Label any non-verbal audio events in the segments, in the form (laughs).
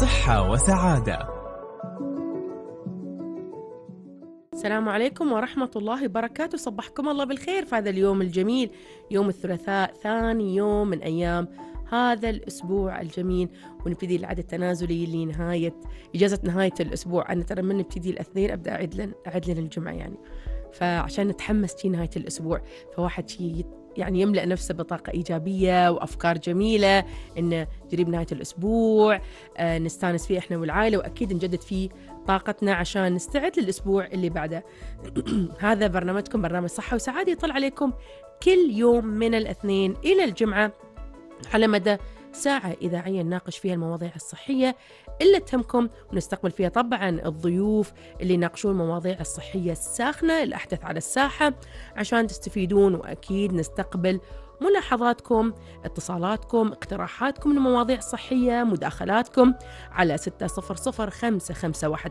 صحة وسعادة. السلام عليكم ورحمة الله وبركاته، صبحكم الله بالخير في هذا اليوم الجميل، يوم الثلاثاء، ثاني يوم من أيام هذا الأسبوع الجميل ونبتدي العد التنازلي لنهاية إجازة نهاية الأسبوع، أنا ترى من نبتدي الأثنين أبدأ أعد لنا الجمعة يعني. فعشان نتحمس شي نهاية الأسبوع فواحد شي يعني يملأ نفسه بطاقة إيجابية وأفكار جميلة إنه قريب نهاية الأسبوع آه، نستانس فيه إحنا والعائلة وأكيد نجدد فيه طاقتنا عشان نستعد للأسبوع اللي بعده (clears throat) هذا برنامجكم برنامج صحة وسعادة يطلع عليكم كل يوم من الاثنين إلى الجمعة على مدى ساعة إذاعية نناقش فيها المواضيع الصحية اللي تهمكم ونستقبل فيها طبعا الضيوف اللي يناقشون المواضيع الصحية الساخنة الأحدث على الساحة عشان تستفيدون وأكيد نستقبل ملاحظاتكم اتصالاتكم اقتراحاتكم المواضيع الصحية مداخلاتكم على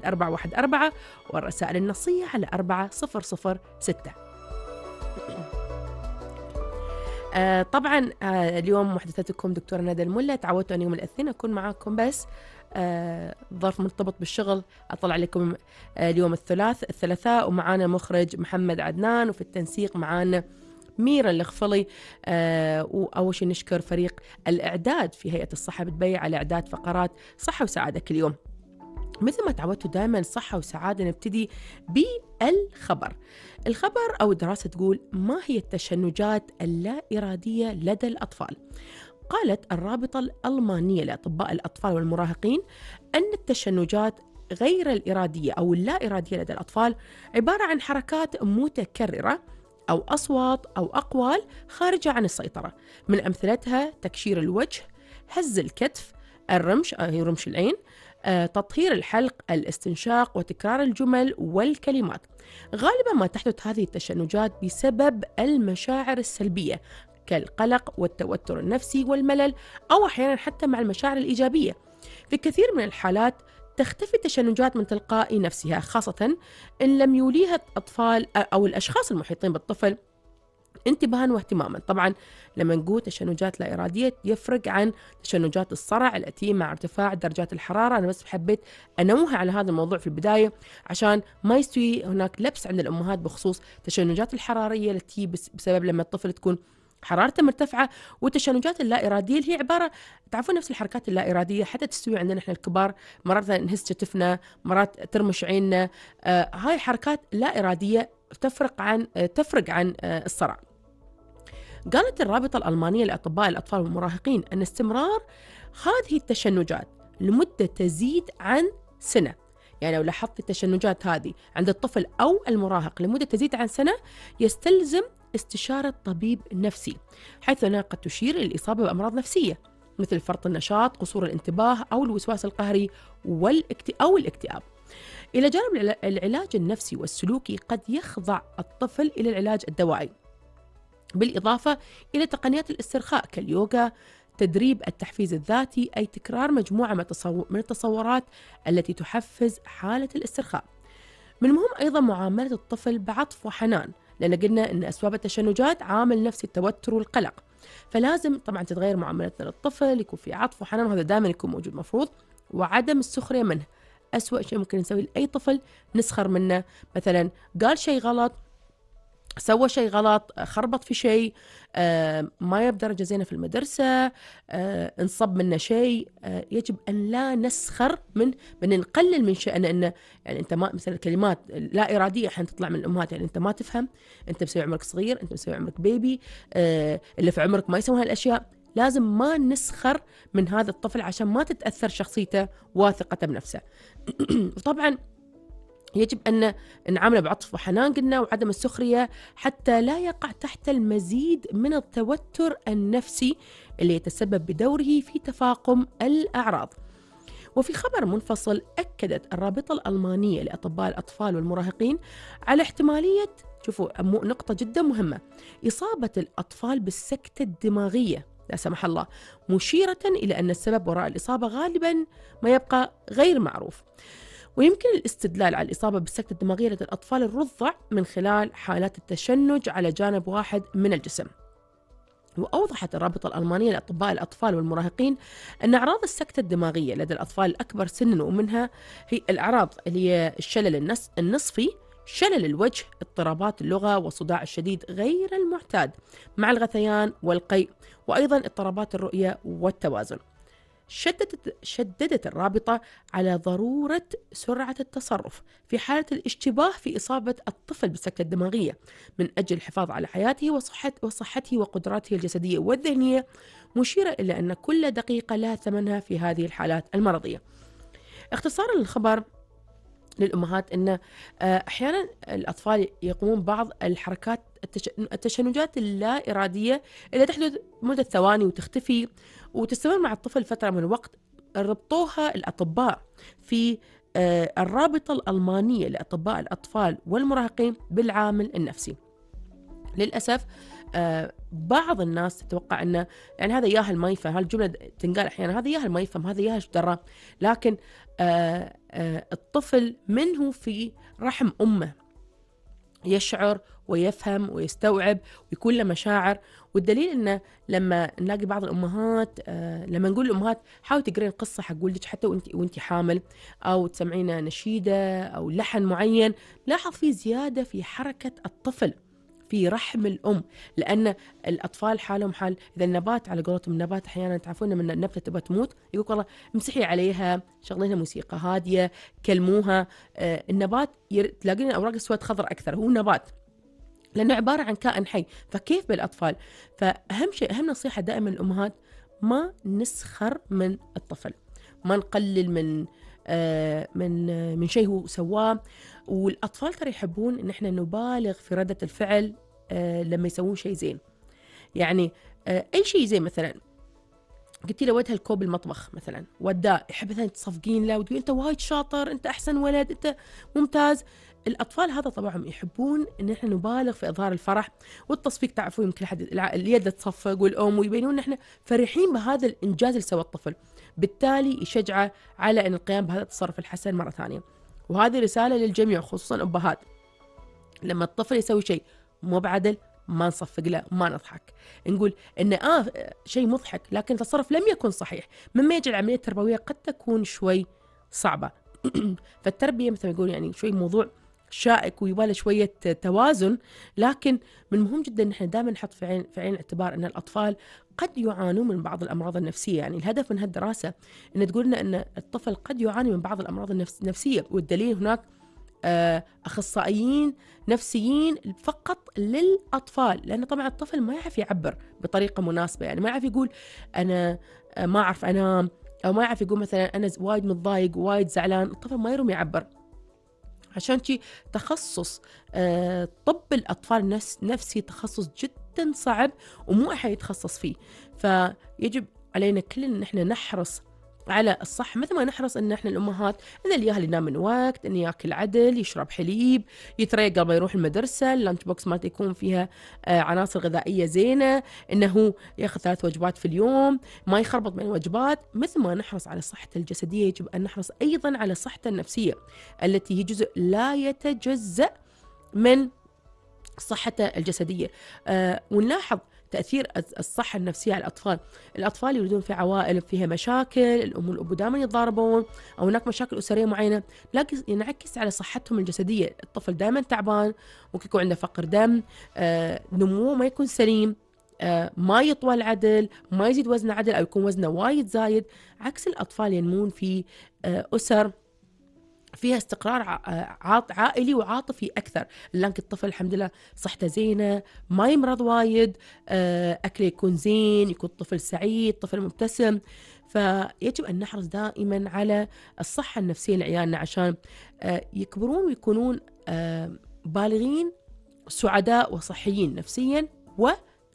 أربعة واحد 414 والرسائل النصية على 4006 آه طبعا آه اليوم محدثتكم دكتورة ندى الملا تعودتوا أن يوم الاثنين أكون معاكم بس آه ظرف مرتبط بالشغل أطلع لكم آه اليوم الثلاث الثلاثاء ومعانا مخرج محمد عدنان وفي التنسيق معانا ميرا الغفلي آه وأول شيء نشكر فريق الإعداد في هيئة الصحة بدبي على إعداد فقرات صحة وسعادة كل يوم مثل ما تعودتوا دائما صحة وسعادة نبتدي بالخبر الخبر أو الدراسة تقول ما هي التشنجات اللا إرادية لدى الأطفال قالت الرابطة الألمانية لأطباء الأطفال والمراهقين أن التشنجات غير الإرادية أو اللا إرادية لدى الأطفال عبارة عن حركات متكررة أو أصوات أو أقوال خارجة عن السيطرة من أمثلتها تكشير الوجه هز الكتف الرمش أو آه، رمش العين آه، تطهير الحلق الاستنشاق وتكرار الجمل والكلمات غالبا ما تحدث هذه التشنجات بسبب المشاعر السلبيه كالقلق والتوتر النفسي والملل او احيانا حتى مع المشاعر الايجابيه في كثير من الحالات تختفي التشنجات من تلقاء نفسها خاصة إن لم يوليها الأطفال أو الأشخاص المحيطين بالطفل انتباها واهتماما طبعا لما نقول تشنجات لا إرادية يفرق عن تشنجات الصرع التي مع ارتفاع درجات الحرارة أنا بس حبيت أنوه على هذا الموضوع في البداية عشان ما يستوي هناك لبس عند الأمهات بخصوص تشنجات الحرارية التي بسبب لما الطفل تكون حرارته مرتفعة والتشنجات اللا إرادية اللي هي عبارة تعرفون نفس الحركات اللا إرادية حتى تستوي عندنا إحنا الكبار مرات نهز كتفنا مرات ترمش عيننا آه هاي حركات لا إرادية تفرق عن تفرق عن آه، الصرع قالت الرابطة الألمانية لأطباء الأطفال والمراهقين أن استمرار هذه التشنجات لمدة تزيد عن سنة يعني لو لاحظت التشنجات هذه عند الطفل أو المراهق لمدة تزيد عن سنة يستلزم استشارة طبيب نفسي حيث أنها قد تشير إلى الإصابة بأمراض نفسية مثل فرط النشاط قصور الانتباه أو الوسواس القهري والاكت... أو الاكتئاب إلى جانب العلاج النفسي والسلوكي قد يخضع الطفل إلى العلاج الدوائي بالإضافة إلى تقنيات الاسترخاء كاليوغا تدريب التحفيز الذاتي أي تكرار مجموعة من التصورات التي تحفز حالة الاسترخاء من المهم أيضا معاملة الطفل بعطف وحنان لأن قلنا أن أسباب التشنجات عامل نفسي التوتر والقلق فلازم طبعا تتغير معاملتنا للطفل يكون في عطف وحنان وهذا دائما يكون موجود مفروض وعدم السخرية منه أسوأ شيء ممكن نسويه لأي طفل نسخر منه مثلا قال شيء غلط سوى شيء غلط خربط في شيء آه، ما يب درجة زينة في المدرسة آه، انصب منه شيء آه، يجب أن لا نسخر من من نقلل من شأنه أنه يعني أنت ما مثلا الكلمات لا إرادية حين تطلع من الأمهات يعني أنت ما تفهم أنت مسوي عمرك صغير أنت مسوي عمرك بيبي اللي في عمرك ما يسوي هالأشياء لازم ما نسخر من هذا الطفل عشان ما تتاثر شخصيته واثقته بنفسه (clears throat) وطبعا يجب أن نعامله بعطف وحنان قلنا وعدم السخرية حتى لا يقع تحت المزيد من التوتر النفسي اللي يتسبب بدوره في تفاقم الأعراض وفي خبر منفصل أكدت الرابطة الألمانية لأطباء الأطفال والمراهقين على احتمالية شوفوا نقطة جدا مهمة إصابة الأطفال بالسكتة الدماغية لا سمح الله مشيرة إلى أن السبب وراء الإصابة غالبا ما يبقى غير معروف ويمكن الاستدلال على الإصابة بالسكتة الدماغية لدى الأطفال الرضع من خلال حالات التشنج على جانب واحد من الجسم وأوضحت الرابطة الألمانية لأطباء الأطفال والمراهقين أن أعراض السكتة الدماغية لدى الأطفال الأكبر سنا ومنها هي الأعراض اللي هي الشلل النصفي شلل الوجه اضطرابات اللغة والصداع الشديد غير المعتاد مع الغثيان والقيء وأيضا اضطرابات الرؤية والتوازن شددت, شددت الرابطة على ضرورة سرعة التصرف في حالة الاشتباه في إصابة الطفل بالسكتة الدماغية من أجل الحفاظ على حياته وصحة وصحته وقدراته الجسدية والذهنية مشيرة إلى أن كل دقيقة لها ثمنها في هذه الحالات المرضية اختصارا للخبر للامهات انه آه، احيانا الاطفال يقومون بعض الحركات التشنجات اللا اراديه اللي تحدث مده ثواني وتختفي وتستمر مع الطفل فتره من الوقت ربطوها الاطباء في آه، الرابطه الالمانيه لاطباء الاطفال والمراهقين بالعامل النفسي. للاسف آه، بعض الناس تتوقع انه يعني هذا ياهل ما يفهم هالجمله تنقال احيانا هذا ياهل ما يفهم هذا ياهل درى لكن آه، آه، الطفل منه في رحم امه يشعر ويفهم ويستوعب ويكون له مشاعر والدليل انه لما نلاقي بعض الامهات لما نقول الامهات حاولي تقرين قصه حق ولدك حتى وانت وانت حامل او تسمعين نشيده او لحن معين لاحظ في زياده في حركه الطفل في رحم الام لان الاطفال حالهم حال اذا النبات على قولتهم النبات احيانا تعرفون من النبته تبغى تموت يقول والله امسحي عليها شغلينها موسيقى هاديه كلموها آه النبات تلاقين الاوراق السود خضر اكثر هو نبات لانه عباره عن كائن حي فكيف بالاطفال فاهم شيء اهم نصيحه دائما للامهات ما نسخر من الطفل ما نقلل من آه، من من شيء هو سواه والاطفال ترى يحبون ان احنا نبالغ في رده الفعل آه، لما يسوون شيء زين يعني آه، اي شيء زين مثلا قلتي له ودها الكوب المطبخ مثلا وداه يحب مثلا تصفقين له وتقول انت وايد شاطر انت احسن ولد انت ممتاز الأطفال هذا طبعهم يحبون إن إحنا نبالغ في إظهار الفرح والتصفيق تعرفوا يمكن حد اليد تصفق والأم ويبينون إن إحنا فرحين بهذا الإنجاز اللي سوى الطفل بالتالي يشجعه على إن القيام بهذا التصرف الحسن مرة ثانية وهذه رسالة للجميع خصوصا الامهات لما الطفل يسوي شيء مو بعدل ما نصفق له ما نضحك نقول ان اه شيء مضحك لكن التصرف لم يكن صحيح مما يجعل العمليه التربويه قد تكون شوي صعبه (clears throat) فالتربيه مثل ما يقول يعني شوي موضوع شائك ويباله شويه توازن لكن من المهم جدا ان احنا دائما نحط في عين في عين الاعتبار ان الاطفال قد يعانون من بعض الامراض النفسيه يعني الهدف من هالدراسه ان تقول لنا ان الطفل قد يعاني من بعض الامراض النفسيه والدليل هناك آه، اخصائيين نفسيين فقط للاطفال لان طبعا الطفل ما يعرف يعبر بطريقه مناسبه يعني ما يعرف يقول انا آه، ما اعرف انام او ما يعرف يقول مثلا انا وايد متضايق وايد زعلان الطفل ما يروم يعبر عشان شي تخصص آه، طب الأطفال نفسي تخصص جدا صعب ومو أحد يتخصص فيه فيجب علينا كلنا احنا نحرص على الصح مثل ما نحرص ان احنا الامهات ان الياهل ينام من وقت انه ياكل عدل يشرب حليب يتريق قبل يروح المدرسه اللانش بوكس ما يكون فيها آه، عناصر غذائيه زينه انه ياخذ ثلاث وجبات في اليوم ما يخربط بين وجبات مثل ما نحرص على صحته الجسديه يجب ان نحرص ايضا على صحته النفسيه التي هي جزء لا يتجزأ من صحته الجسدية آه، ونلاحظ تأثير الصحة النفسية على الأطفال الأطفال يولدون في عوائل فيها مشاكل الأم والاب دائما يتضاربون أو هناك مشاكل أسرية معينة لكن ينعكس على صحتهم الجسدية الطفل دائما تعبان ممكن يكون عنده فقر دم آه، نموه ما يكون سليم آه، ما يطول عدل ما يزيد وزنه عدل أو يكون وزنه وايد زايد عكس الأطفال ينمون في أسر فيها استقرار عائلي وعاطفي اكثر لانك الطفل الحمد لله صحته زينه ما يمرض وايد آه، اكله يكون زين يكون طفل سعيد طفل مبتسم فيجب ان نحرص دائما على الصحه النفسيه لعيالنا عشان آه، يكبرون ويكونون آه، بالغين سعداء وصحيين نفسيا و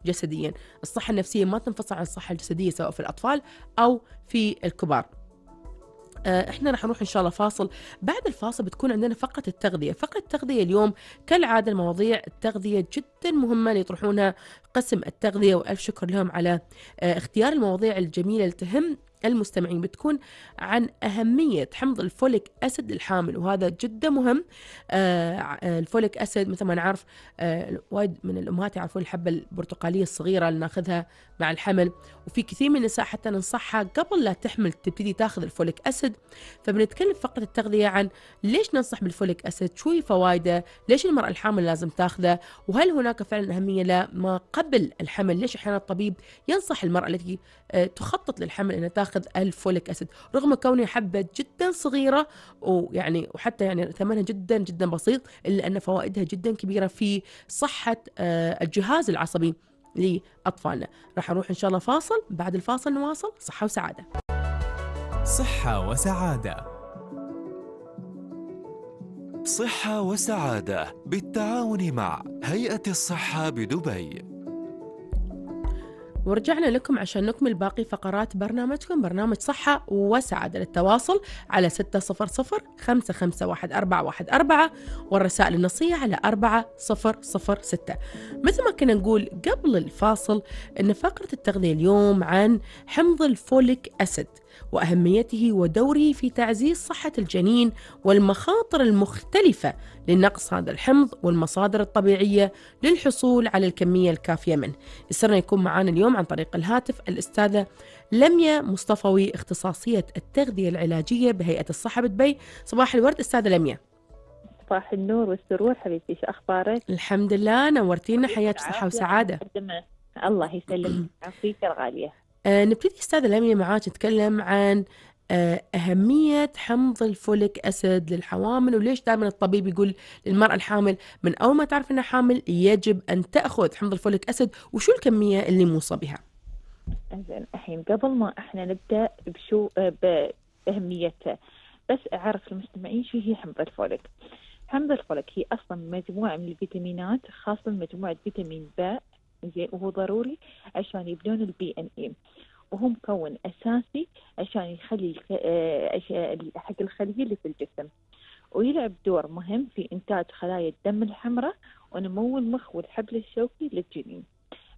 جسديا الصحة النفسية ما تنفصل عن الصحة الجسدية سواء في الأطفال أو في الكبار آه، احنا رح نروح ان شاء الله فاصل بعد الفاصل بتكون عندنا فقره التغذيه فقره التغذيه اليوم كالعاده المواضيع التغذيه جدا مهمه اللي يطرحونها قسم التغذية وألف شكر لهم على آه، اختيار المواضيع الجميلة اللي تهم المستمعين بتكون عن أهمية حمض الفوليك أسيد للحامل وهذا جدا مهم آه، آه، الفوليك أسيد مثل ما نعرف وايد من الأمهات يعرفون الحبة البرتقالية الصغيرة اللي ناخذها مع الحمل وفي كثير من النساء حتى ننصحها قبل لا تحمل تبتدي تاخذ الفوليك أسيد فبنتكلم فقرة التغذية عن ليش ننصح بالفوليك أسيد شو فوائده ليش المرأة الحامل لازم تاخذه وهل هناك فعلا أهمية لما قبل قبل الحمل ليش احيانا الطبيب ينصح المراه التي آه، تخطط للحمل انها تاخذ الفوليك اسيد رغم كونها حبه جدا صغيره ويعني وحتى يعني ثمنها جدا جدا بسيط الا ان فوائدها جدا كبيره في صحه آه، الجهاز العصبي لاطفالنا راح نروح ان شاء الله فاصل بعد الفاصل نواصل صحه وسعاده صحه وسعاده صحة وسعادة بالتعاون مع هيئة الصحة بدبي ورجعنا لكم عشان نكمل باقي فقرات برنامجكم برنامج صحة وسعادة للتواصل على ستة صفر صفر خمسة خمسة واحد أربعة واحد أربعة والرسائل النصية على أربعة صفر صفر ستة مثل ما كنا نقول قبل الفاصل أن فقرة التغذية اليوم عن حمض الفوليك أسيد واهميته ودوره في تعزيز صحه الجنين والمخاطر المختلفه لنقص هذا الحمض والمصادر الطبيعيه للحصول على الكميه الكافيه منه. يسرنا يكون معنا اليوم عن طريق الهاتف الاستاذه لميا مصطفوي اختصاصيه التغذيه العلاجيه بهيئه الصحه بدبي. صباح الورد استاذه لميا. صباح النور والسرور حبيبتي شو اخبارك؟ الحمد لله نورتينا حياك صحه وسعاده. الله يسلمك (clears throat) عافيتك الغاليه آه، نبتدي استاذه لميا معاك نتكلم عن آه، أهمية حمض الفوليك أسيد للحوامل وليش دائما الطبيب يقول للمرأة الحامل من أول ما تعرف أنها حامل يجب أن تأخذ حمض الفوليك أسيد وشو الكمية اللي موصى بها زين الحين قبل ما احنا نبدأ بشو آه، بأهميته بس أعرف المستمعين شو هي حمض الفوليك حمض الفوليك هي أصلا مجموعة من الفيتامينات خاصة مجموعة فيتامين ب زين وهو ضروري عشان يبنون البي ان اي وهو مكون اساسي عشان يخلي آه، حق الخليه اللي في الجسم ويلعب دور مهم في انتاج خلايا الدم الحمراء ونمو المخ والحبل الشوكي للجنين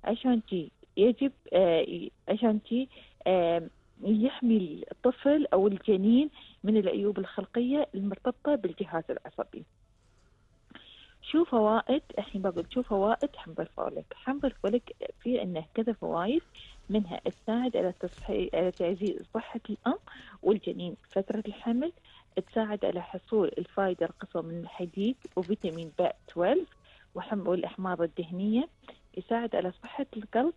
عشان تي يجب آه، عشان تي آه، يحمي الطفل او الجنين من العيوب الخلقيه المرتبطه بالجهاز العصبي. شو فوائد الحين بقول شو فوائد حمض الفوليك حمض الفوليك في انه كذا فوائد منها تساعد على تصحي على تعزيز صحة الأم والجنين فترة الحمل تساعد على حصول الفائدة القصوى من الحديد وفيتامين ب 12 وحمض الأحماض الدهنية يساعد على صحة القلب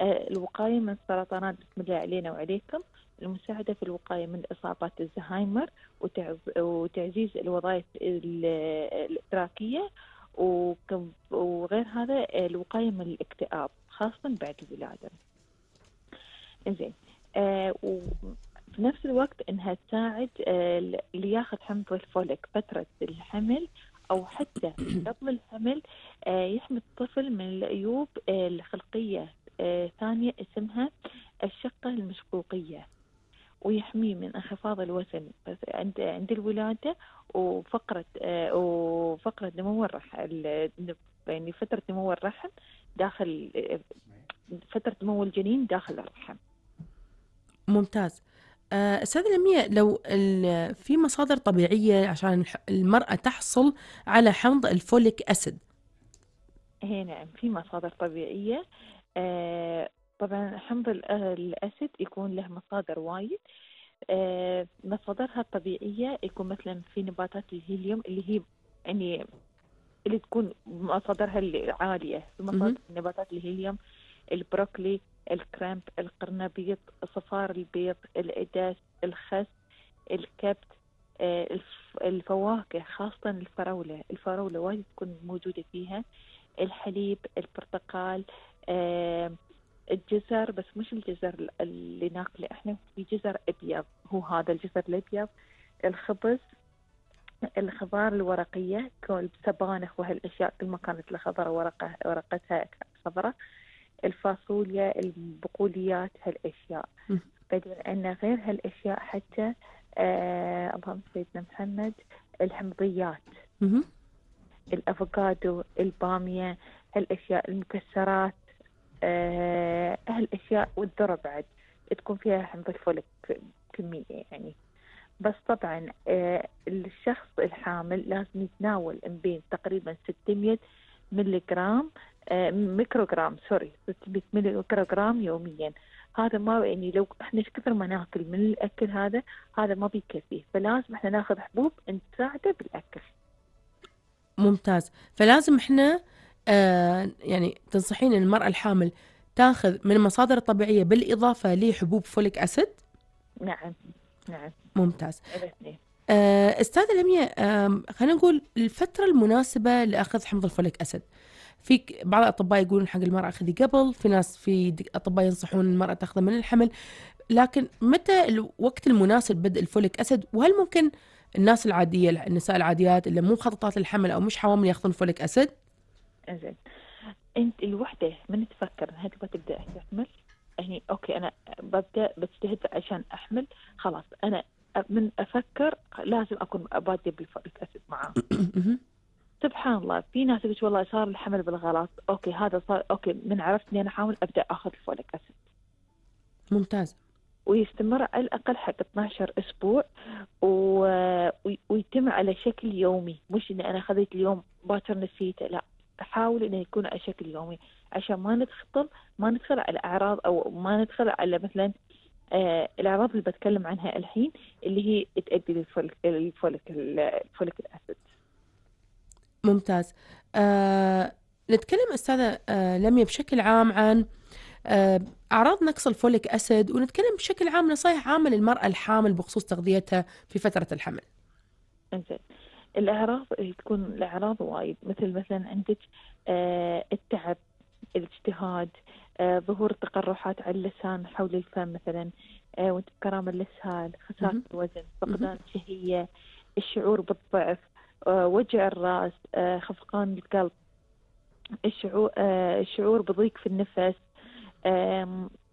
آه، الوقاية من السرطانات بسم الله علينا وعليكم المساعدة في الوقاية من إصابات الزهايمر وتعزيز الوظائف الإدراكية وغير هذا الوقاية من الاكتئاب خاصة بعد الولادة زين آه، وفي نفس الوقت انها تساعد اللي آه، ياخذ حمض الفوليك فتره الحمل او حتى قبل الحمل آه، يحمي الطفل من العيوب الخلقيه ثانيه اسمها الشقه المشقوقيه ويحميه من انخفاض الوزن بس عند عند الولاده وفقره آه، وفقره نمو الرحم يعني فتره نمو الرحم داخل فتره نمو الجنين داخل الرحم. ممتاز. آه، استاذه لمية لو في مصادر طبيعيه عشان المراه تحصل على حمض الفوليك اسيد. اي نعم في مصادر طبيعيه آه، طبعا حمض آه، الأسد يكون له مصادر وايد آه، مصادرها الطبيعية يكون مثلا في نباتات الهيليوم اللي هي يعني اللي تكون مصادرها في مصادر نباتات الهيليوم البروكلي الكرامب القرنبيط صفار البيض الاداس الخس الكبت آه، الفواكه خاصة الفراولة الفراولة وايد تكون موجودة فيها الحليب البرتقال الجزر بس مش الجزر اللي ناكله احنا في جزر ابيض هو هذا الجزر الابيض الخبز الخضار الورقية السبانخ وهالأشياء كل ما كانت الخضرة ورقة ورقتها خضرة الفاصوليا البقوليات هالأشياء بدل أن غير هالأشياء حتى آه اللهم سيدنا محمد الحمضيات الأفوكادو البامية هالأشياء المكسرات هالاشياء آه، والذره بعد تكون فيها حمض لك كميه يعني بس طبعا آه، الشخص الحامل لازم يتناول من بين تقريبا 600 ملي جرام ميكروغرام سوري 600 ميكروغرام يوميا هذا ما يعني لو احنا ايش كثر ما ناكل من الاكل هذا هذا ما بيكفي فلازم احنا ناخذ حبوب نساعده بالاكل ممتاز فلازم احنا آه، يعني تنصحين المرأة الحامل تاخذ من المصادر الطبيعية بالإضافة لحبوب فوليك أسيد نعم نعم ممتاز آه استاذة لمياء آه خلينا نقول الفترة المناسبة لأخذ حمض الفوليك أسيد في بعض الأطباء يقولون حق المرأة خذي قبل في ناس في أطباء ينصحون المرأة تاخذه من الحمل لكن متى الوقت المناسب بدء الفوليك أسيد وهل ممكن الناس العادية النساء العاديات اللي مو مخططات للحمل أو مش حوامل ياخذون فوليك أسيد؟ زين انت الوحده من تفكر انها تبغى تبدا تحمل يعني اوكي انا ببدا بجتهد عشان احمل خلاص انا من افكر لازم اكون باديه بالاسد معاه سبحان الله في ناس يقول والله صار الحمل بالغلط اوكي هذا صار اوكي من عرفت اني انا احاول ابدا اخذ الفوليك اسيد ممتاز ويستمر على الاقل حق 12 اسبوع و... ويتم على شكل يومي مش اني انا اخذت اليوم باكر نسيته لا احاول انه يكون على شكل يومي عشان ما ندخل ما ندخل على اعراض او ما ندخل على مثلا آه الاعراض اللي بتكلم عنها الحين اللي هي تؤدي للفوليك الفوليك الفولك الاسيد ممتاز آه نتكلم استاذه آه لميا بشكل عام عن آه اعراض نقص الفوليك اسيد ونتكلم بشكل عام نصائح عامه للمراه الحامل بخصوص تغذيتها في فتره الحمل. انزين. آه الاعراض تكون الاعراض وايد مثل مثلا عندك آه، التعب الاجتهاد آه، ظهور تقرحات على اللسان حول الفم مثلا آه، وانت بكرامه الاسهال خسارة الوزن فقدان الشهية الشعور بالضعف وجع الراس خفقان القلب الشعور الشعور بضيق في النفس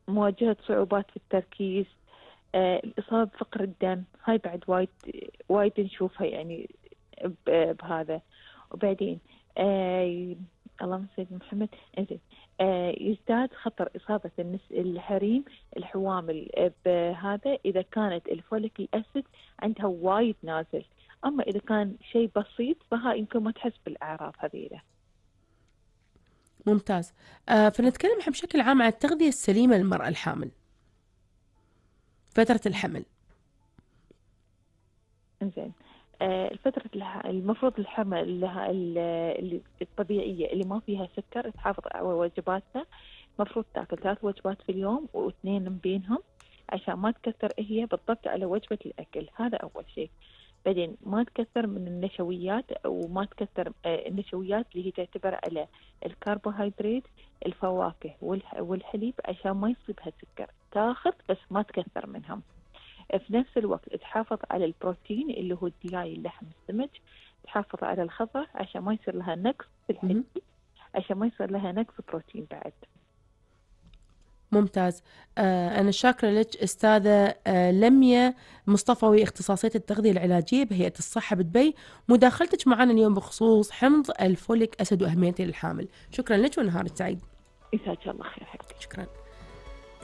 مواجهة صعوبات في التركيز الإصابة بفقر الدم هاي بعد وايد وايد نشوفها يعني بهذا وبعدين آه اللهم صل محمد انزين آه يزداد خطر إصابة النس الحريم الحوامل آه، بهذا إذا كانت الفوليك الأسيد عندها وايد نازل أما إذا كان شيء بسيط فها يمكن ما تحس بالأعراض هذيله ممتاز آه فنتكلم بشكل عام عن التغذية السليمة للمرأة الحامل فترة الحمل زين آه، الفترة المفروض الحمى الطبيعية اللي ما فيها سكر تحافظ على وجباتنا المفروض تاكل ثلاث وجبات في اليوم واثنين من بينهم عشان ما تكثر هي بالضبط على وجبة الأكل هذا أول شيء بعدين ما تكثر من النشويات وما تكثر آه، النشويات اللي هي تعتبر على الكربوهيدرات الفواكه والحليب عشان ما يصيبها سكر تاخذ بس ما تكثر منهم في نفس الوقت تحافظ على البروتين اللي هو الدياي اللحم السمك تحافظ على الخضره عشان ما يصير لها نقص في الحلي عشان ما يصير لها نقص بروتين بعد ممتاز آه أنا شاكرة لك أستاذة آه لمية مصطفوي اختصاصية التغذية العلاجية بهيئة الصحة بدبي مداخلتك معنا اليوم بخصوص حمض الفوليك أسد وأهميته للحامل شكرا لك ونهارك سعيد يسعدك الله خير حبيبي شكرا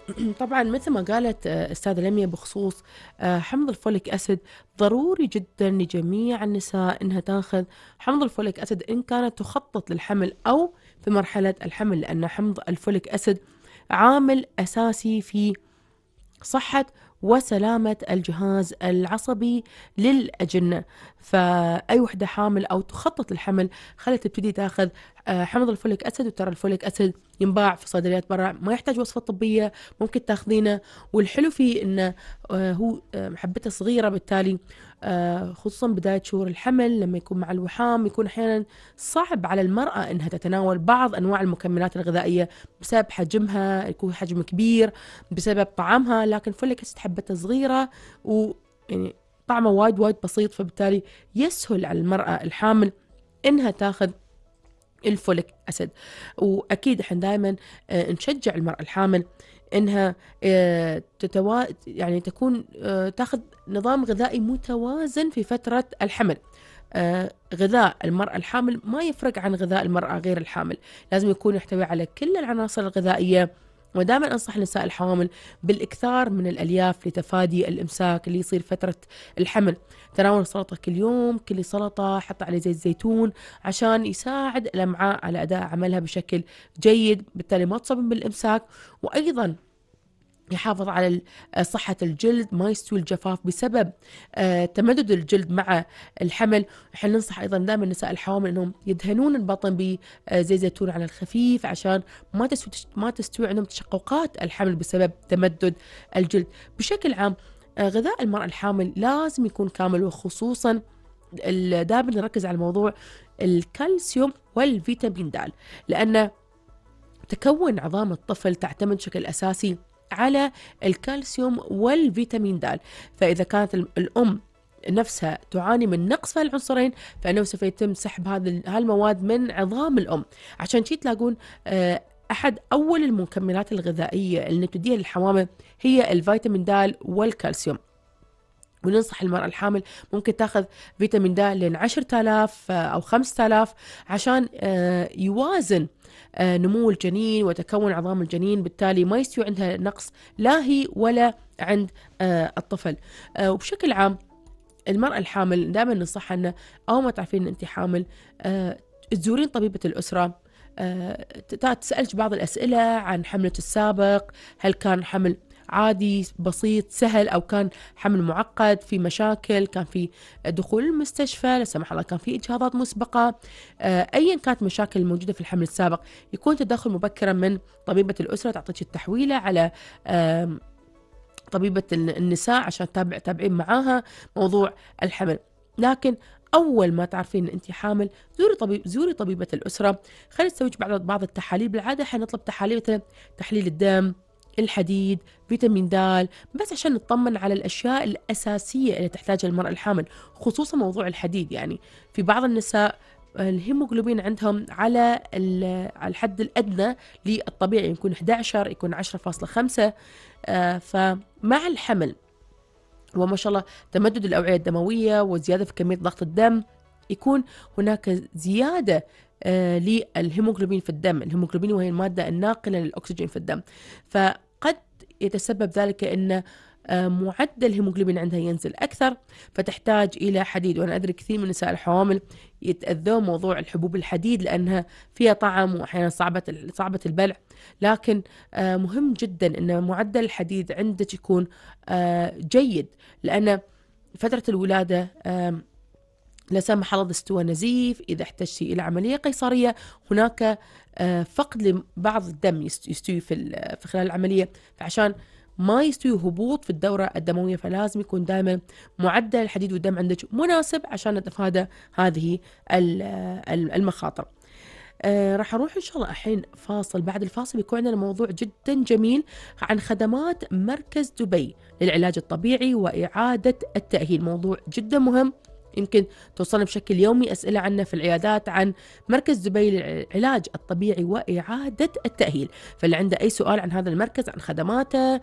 (clears throat) طبعا مثل ما قالت آه، استاذه لميا بخصوص آه، حمض الفوليك اسيد ضروري جدا لجميع النساء انها تاخذ حمض الفوليك اسيد ان كانت تخطط للحمل او في مرحله الحمل لان حمض الفوليك اسيد عامل اساسي في صحه وسلامة الجهاز العصبي للأجنة فأي وحدة حامل أو تخطط للحمل خلت تبتدي تاخذ آه، حمض الفوليك اسيد وترى الفوليك اسيد ينباع في صيدليات برا ما يحتاج وصفه طبيه ممكن تاخذينه والحلو فيه انه آه، هو آه، حبته صغيره بالتالي خصوصا بدايه شهور الحمل لما يكون مع الوحام يكون احيانا صعب على المراه انها تتناول بعض انواع المكملات الغذائيه بسبب حجمها يكون حجم كبير بسبب طعمها لكن فوليك اسيد حبته صغيره و يعني طعمه وايد وايد بسيط فبالتالي يسهل على المرأة الحامل إنها تاخذ الفوليك اسيد واكيد احنا دائما آه، نشجع المراه الحامل انها آه، تتوا... يعني تكون آه، تاخذ نظام غذائي متوازن في فتره الحمل غذاء المرأة الحامل ما يفرق عن غذاء المرأة غير الحامل لازم يكون يحتوي على كل العناصر الغذائية ودائما انصح النساء الحوامل بالاكثار من الالياف لتفادي الامساك اللي يصير فتره الحمل تناول سلطه كل يوم كل سلطه حط عليه زيت زيتون عشان يساعد الامعاء على اداء عملها بشكل جيد بالتالي ما تصاب بالامساك وايضا يحافظ على آه، صحة الجلد ما يستوي الجفاف بسبب آه، تمدد الجلد مع الحمل احنا ننصح ايضا دائما نساء الحوامل انهم يدهنون البطن بزيت آه، زيتون على الخفيف عشان ما تستوي ما تستوي عندهم تشققات الحمل بسبب تمدد الجلد بشكل عام غذاء المرأة الحامل لازم يكون كامل وخصوصا دائما نركز على موضوع الكالسيوم والفيتامين د لأن تكون عظام الطفل تعتمد بشكل أساسي على الكالسيوم والفيتامين د فإذا كانت الأم نفسها تعاني من نقص في العنصرين فانه سوف يتم سحب هذه المواد من عظام الام عشان شي تلاقون آه، احد اول المكملات الغذائيه اللي تديها للحوامل هي الفيتامين د والكالسيوم وننصح المرأة الحامل ممكن تاخذ فيتامين د لين 10000 آه، أو 5000 عشان آه، يوازن آه، نمو الجنين وتكون عظام الجنين بالتالي ما يستوي عندها نقص لا هي ولا عند الطفل وبشكل عام المرأة الحامل دائما ننصحها أن أول ما تعرفين أن أنت حامل تزورين طبيبة الأسرة تسألك بعض الأسئلة عن حملة السابق هل كان حمل عادي بسيط سهل او كان حمل معقد في مشاكل كان في دخول المستشفى لا سمح الله كان في اجهاضات مسبقه آه، ايا كانت مشاكل الموجوده في الحمل السابق يكون تدخل مبكرا من طبيبه الاسره تعطيك التحويله على طبيبه النساء عشان تتابع تابعين معاها موضوع الحمل لكن اول ما تعرفين ان انت حامل زوري طبيب زوري طبيبه الاسره خلي تسوي بعض بعض التحاليل بالعاده حنطلب نطلب تحاليل تحليل الدم الحديد فيتامين د بس عشان نطمن على الأشياء الأساسية اللي تحتاجها المرأة الحامل خصوصا موضوع الحديد يعني في بعض النساء الهيموغلوبين عندهم على الحد الأدنى للطبيعي يكون 11 يكون 10.5 آه، فمع الحمل وما شاء الله تمدد الأوعية الدموية وزيادة في كمية ضغط الدم يكون هناك زيادة آه، للهيموغلوبين في الدم الهيموغلوبين وهي المادة الناقلة للأكسجين في الدم ف يتسبب ذلك أن آه، معدل الهيموجلوبين عندها ينزل أكثر فتحتاج إلى حديد وأنا أدري كثير من نساء الحوامل يتأذون موضوع الحبوب الحديد لأنها فيها طعم وأحيانا صعبة صعبة البلع لكن آه، مهم جدا أن معدل الحديد عندك يكون آه، جيد لأن فترة الولادة لا سمح الله استوى نزيف إذا احتجتي إلى عملية قيصرية هناك آه، فقد لبعض الدم يستوي في خلال العملية فعشان ما يستوي هبوط في الدورة الدموية فلازم يكون دائما معدل الحديد والدم عندك مناسب عشان نتفادى هذه المخاطر آه راح اروح ان شاء الله الحين فاصل بعد الفاصل بيكون عندنا موضوع جدا جميل عن خدمات مركز دبي للعلاج الطبيعي واعاده التاهيل موضوع جدا مهم يمكن توصلنا بشكل يومي أسئلة عنا في العيادات عن مركز دبي للعلاج الطبيعي وإعادة التأهيل فاللي عنده أي سؤال عن هذا المركز عن خدماته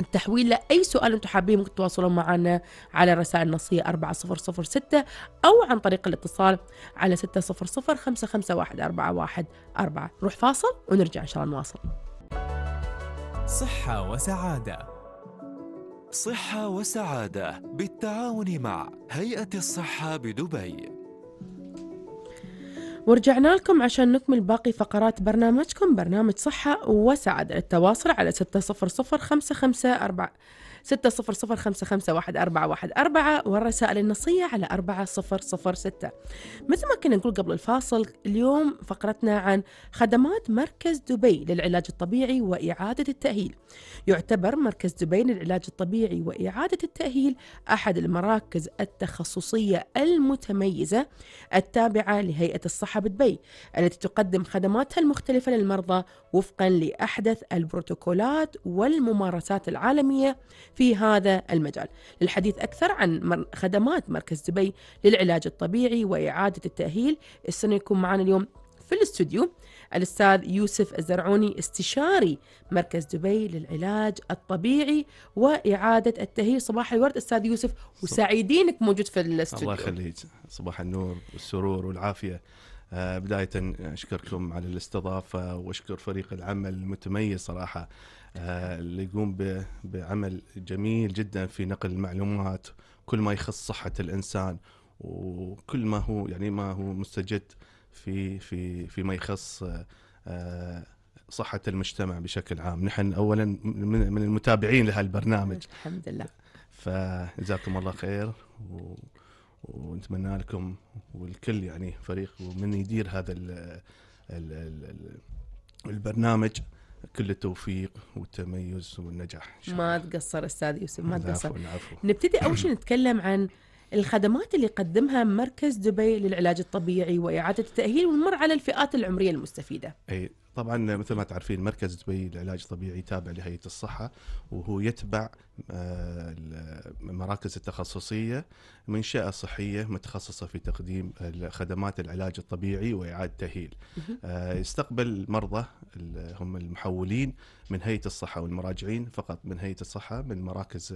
التحويل لأي سؤال أنتم حابين ممكن تتواصلون معنا على الرسائل النصية 4006 أو عن طريق الاتصال على 600 551 414 نروح فاصل ونرجع إن شاء الله نواصل صحة وسعادة صحة وسعادة بالتعاون مع هيئة الصحة بدبي ورجعنا لكم عشان نكمل باقي فقرات برنامجكم برنامج صحة وسعادة التواصل على 600 ستة صفر صفر خمسة خمسة واحد واحد أربعة أربعة والرسائل النصية على أربعة صفر صفر ستة مثل ما كنا نقول قبل الفاصل اليوم فقرتنا عن خدمات مركز دبي للعلاج الطبيعي وإعادة التأهيل يعتبر مركز دبي للعلاج الطبيعي وإعادة التأهيل أحد المراكز التخصصية المتميزة التابعة لهيئة الصحة بدبي التي تقدم خدماتها المختلفة للمرضى وفقا لأحدث البروتوكولات والممارسات العالمية في هذا المجال للحديث أكثر عن خدمات مركز دبي للعلاج الطبيعي وإعادة التأهيل السنة يكون معنا اليوم في الاستوديو الاستاذ يوسف الزرعوني استشاري مركز دبي للعلاج الطبيعي واعاده التأهيل صباح الورد استاذ يوسف وسعيدينك موجود في الاستوديو الله يخليك صباح النور والسرور والعافيه آه، بداية أشكركم على الاستضافة وأشكر فريق العمل المتميز صراحة آه، اللي يقوم بعمل جميل جدا في نقل المعلومات كل ما يخص صحة الإنسان وكل ما هو يعني ما هو مستجد في في فيما يخص آه، صحة المجتمع بشكل عام نحن أولا من المتابعين لهالبرنامج الحمد لله فجزاكم الله خير و... ونتمنى لكم والكل يعني فريق ومن يدير هذا ال... ال... ال... البرنامج كل التوفيق والتميز والنجاح إن شاء ما تقصر استاذ يوسف ما تقصر نبتدي اول شيء نتكلم عن الخدمات اللي يقدمها مركز دبي للعلاج الطبيعي واعاده التاهيل والمر على الفئات العمريه المستفيده. اي طبعا مثل ما تعرفين مركز دبي للعلاج الطبيعي تابع لهيئه الصحه وهو يتبع آه، المراكز التخصصيه منشاه صحيه متخصصه في تقديم خدمات العلاج الطبيعي واعاده تاهيل. آه، يستقبل المرضى هم المحولين من هيئه الصحه والمراجعين فقط من هيئه الصحه من مراكز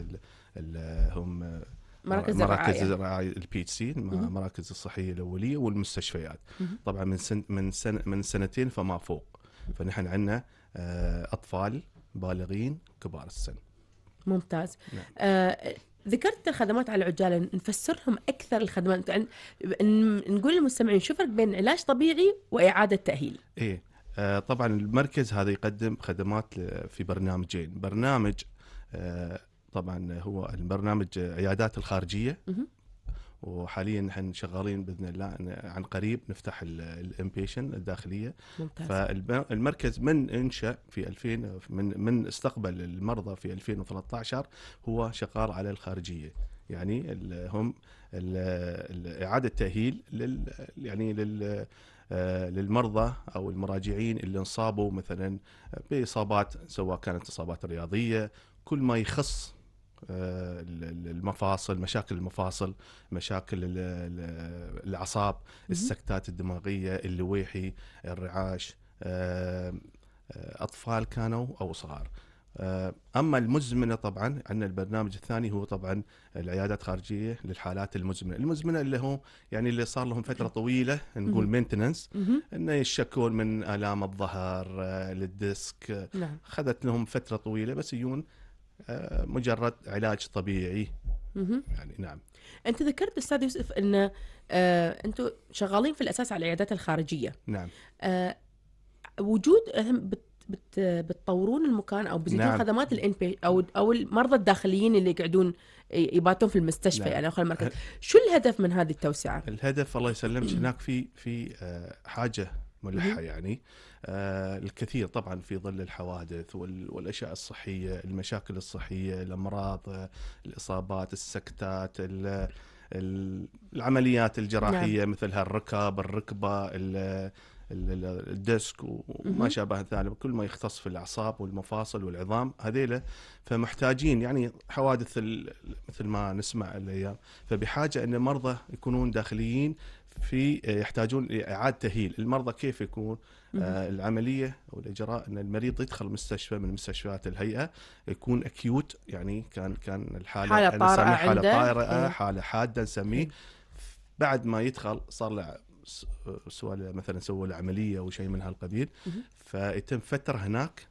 هم مراكز مراكز الرعايه البي سي المراكز الصحيه الاوليه والمستشفيات طبعا من سن من سن من سنتين فما فوق فنحن عندنا آه، اطفال بالغين كبار السن ممتاز نعم. آه ذكرت الخدمات على العجاله نفسرهم اكثر الخدمات يعني نقول للمستمعين شو الفرق بين علاج طبيعي واعاده تاهيل ايه آه طبعا المركز هذا يقدم خدمات في برنامجين برنامج آه طبعا هو البرنامج عيادات الخارجيه وحاليا نحن شغالين باذن الله عن قريب نفتح الامبيشن الداخليه ممتاز فالمركز من انشا في 2000 من من استقبل المرضى في 2013 هو شغال على الخارجيه يعني هم اعاده تاهيل لل يعني لل آه، للمرضى او المراجعين اللي انصابوا مثلا باصابات سواء كانت اصابات رياضيه كل ما يخص آه، المفاصل مشاكل المفاصل مشاكل الاعصاب السكتات الدماغيه اللويحي الرعاش آه، آه، اطفال كانوا او صغار اما المزمنه طبعا عندنا البرنامج الثاني هو طبعا العيادات الخارجيه للحالات المزمنه، المزمنه اللي هو يعني اللي صار لهم فتره طويله نقول مينتننس انه يشكون من الام الظهر للديسك نعم. خذت لهم فتره طويله بس يجون آه، مجرد علاج طبيعي يعني نعم انت ذكرت استاذ يوسف ان آه، انتم شغالين في الاساس على العيادات الخارجيه نعم آه، وجود بتطورون المكان او بتزيدون نعم. خدمات الان او او المرضى الداخليين اللي يقعدون يباتون في المستشفى نعم. يعني المركز شو الهدف من هذه التوسعه الهدف الله يسلمك هناك في في حاجه ملحه يعني آه، الكثير طبعا في ظل الحوادث والاشياء الصحيه المشاكل الصحيه الامراض الاصابات السكتات العمليات الجراحيه نعم. مثل الركاب الركبه الديسك وما شابه ذلك كل ما يختص في الاعصاب والمفاصل والعظام هذيله فمحتاجين يعني حوادث مثل ما نسمع الايام فبحاجه ان المرضى يكونون داخليين في يحتاجون لاعاده تاهيل المرضى كيف يكون آه، العمليه او الاجراء ان المريض يدخل مستشفى من مستشفيات الهيئه يكون اكيوت يعني كان كان الحاله حاله طارئه حاله طارئه حاله حاده نسميه بعد ما يدخل صار له سؤال آه، مثلا سووا له عمليه او شيء من هالقبيل فيتم فتره هناك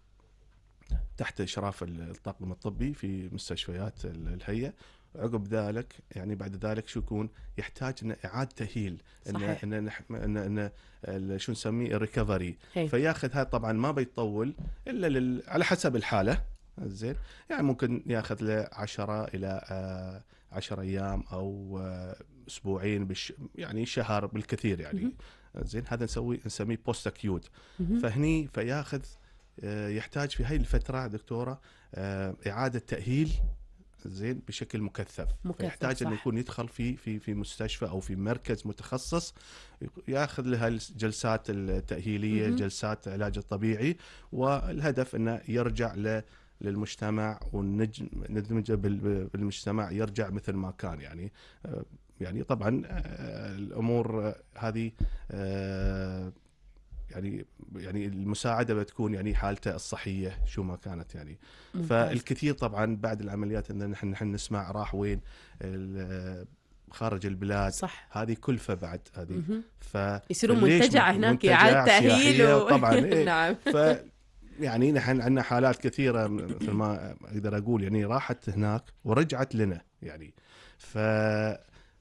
تحت اشراف الطاقم الطبي في مستشفيات الهيئه عقب ذلك يعني بعد ذلك شو يكون يحتاج انه اعاده تاهيل صحيح. انه ان, إن شو نسميه الريكفري إيه. فياخذ هذا طبعا ما بيطول الا لل... على حسب الحاله زين يعني ممكن ياخذ له 10 الى 10 آه، ايام او آه، اسبوعين بش يعني شهر بالكثير يعني زين هذا نسوي نسميه بوست اكيوت فهني فياخذ آه، يحتاج في هاي الفتره دكتوره اعاده تاهيل زين بشكل مكثف, مكثف يحتاج انه يكون يدخل في في في مستشفى او في مركز متخصص ياخذ لها الجلسات التاهيليه، م-م. جلسات العلاج الطبيعي والهدف انه يرجع ل للمجتمع وندمجه بالمجتمع يرجع مثل ما كان يعني آه، يعني طبعا آه، الامور هذه آه، يعني يعني المساعده بتكون يعني حالته الصحيه شو ما كانت يعني فالكثير طبعا بعد العمليات ان نحن نسمع راح وين خارج البلاد صح هذه كلفه بعد هذه ف يصيرون منتجع هناك اعاده تاهيل و... طبعا إيه (laughs) نعم ف يعني نحن عندنا حالات كثيره مثل ما اقدر اقول يعني راحت هناك ورجعت لنا يعني ف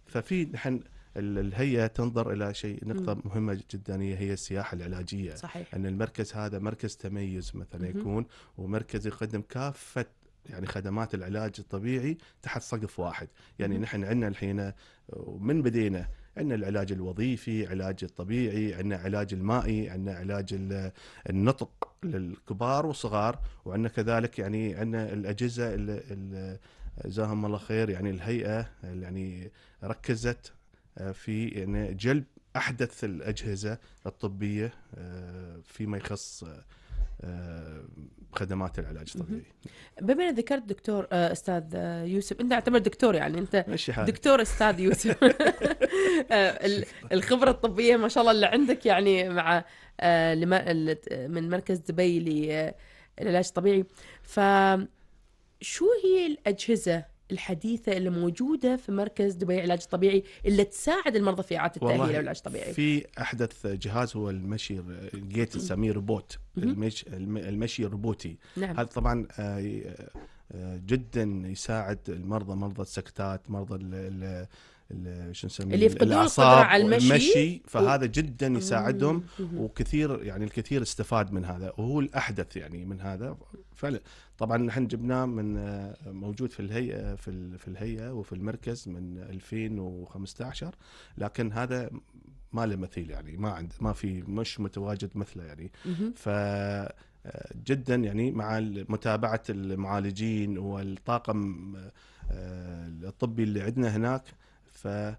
ففي نحن الهيئه تنظر الى شيء نقطه م. مهمه جدا هي السياحه العلاجيه صحيح. ان المركز هذا مركز تميز مثلا يكون ومركز يقدم كافه يعني خدمات العلاج الطبيعي تحت سقف واحد يعني م. نحن عندنا الحين من بدينا عندنا العلاج الوظيفي علاج الطبيعي عندنا علاج المائي عندنا علاج النطق للكبار والصغار وعندنا كذلك يعني عندنا الاجهزه جزاهم الله خير يعني الهيئه يعني ركزت آه، في يعني جلب احدث الاجهزه الطبيه آه، فيما يخص آه، خدمات العلاج الطبيعي. بما ان ذكرت دكتور استاذ يوسف انت اعتبر دكتور يعني انت دكتور استاذ يوسف (laughs) الخبره الطبيه ما شاء الله اللي عندك يعني مع من مركز دبي للعلاج الطبيعي ف شو هي الاجهزه الحديثه اللي موجوده في مركز دبي علاج طبيعي اللي تساعد المرضى في اعاده التاهيل والعلاج الطبيعي. في احدث جهاز هو المشي جيت نسميه روبوت المشي, الروبوتي نعم. هذا طبعا آه، آه، جدا يساعد المرضى مرضى السكتات مرضى شو نسميه اللي يفقدون القدره على المشي المشي فهذا و... جدا يساعدهم وكثير يعني الكثير استفاد من هذا وهو الاحدث يعني من هذا فعلا طبعا نحن جبناه من آه، موجود في الهيئه آه، في في الهيئه وفي المركز من 2015 لكن هذا ما له مثيل يعني ما عند ما في مش متواجد مثله يعني ف آه، جدا يعني مع متابعه المعالجين والطاقم الطبي اللي عندنا هناك آه،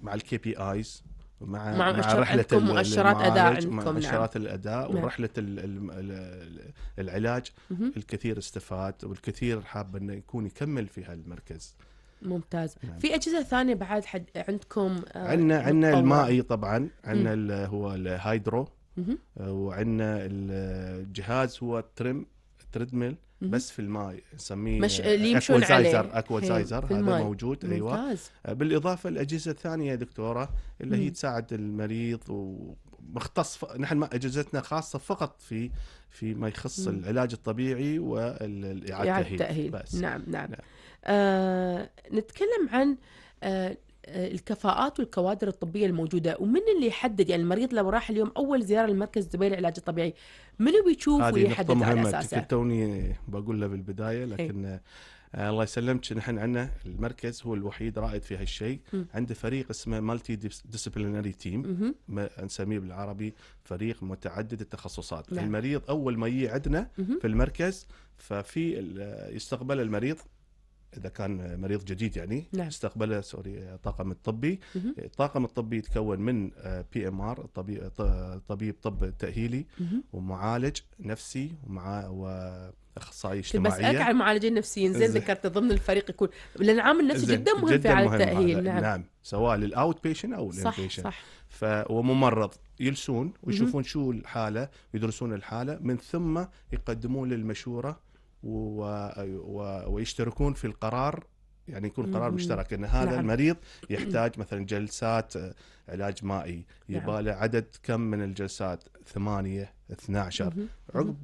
مع الكي بي ايز مع مع, مع رحله مؤشرات اداء عندكم نعم. مؤشرات نعم. الاداء ورحله العلاج مم. الكثير استفاد والكثير حاب انه يكون يكمل في هالمركز ممتاز نعم. في اجهزه ثانيه بعد حد عندكم آه، عندنا عندنا المائي طبعا عندنا هو الهايدرو آه، وعندنا الجهاز هو الترم تريدميل بس في الماي نسميه مش اكوزايزر اكوزايزر هذا الماي. موجود أيوة. ممتاز. ايوه بالاضافه الاجهزه الثانيه يا دكتوره اللي مم. هي تساعد المريض ومختص ف... نحن ما اجهزتنا خاصه فقط في في ما يخص مم. العلاج الطبيعي والاعاده التاهيل بس نعم نعم, نعم. آه نتكلم عن آه الكفاءات والكوادر الطبيه الموجوده ومن اللي يحدد يعني المريض لو راح اليوم اول زياره لمركز دبي للعلاج الطبيعي منو بيشوف ويحدد مهمة. على اساسه كنت توني بقولها بالبدايه إيه. لكن هي. آه، الله يسلمك نحن عندنا المركز هو الوحيد رائد في هالشيء عنده فريق اسمه مالتي ديسيبلينري تيم نسميه بالعربي فريق متعدد التخصصات نعم. المريض اول ما يجي عندنا في المركز ففي يستقبل المريض اذا كان مريض جديد يعني نعم. استقبله سوري الطاقم الطبي الطاقم الطبي يتكون من بي ام ار طبيب طبيب طب تاهيلي ومعالج نفسي ومع واخصائي طيب، اجتماعيه بسالك عن المعالجين النفسيين زين ذكرت ضمن الفريق يكون لان العامل النفسي جدا مهم جداً في عالم التاهيل نعم. نعم سواء للاوت بيشن او الان بيشن صح ف وممرض يلسون ويشوفون شو الحاله ويدرسون الحاله من ثم يقدمون للمشوره ويشتركون في القرار يعني يكون قرار مشترك ان هذا نعم. المريض يحتاج مثلا جلسات آه، علاج مائي نعم. يبغى له عدد كم من الجلسات 8 12 عقب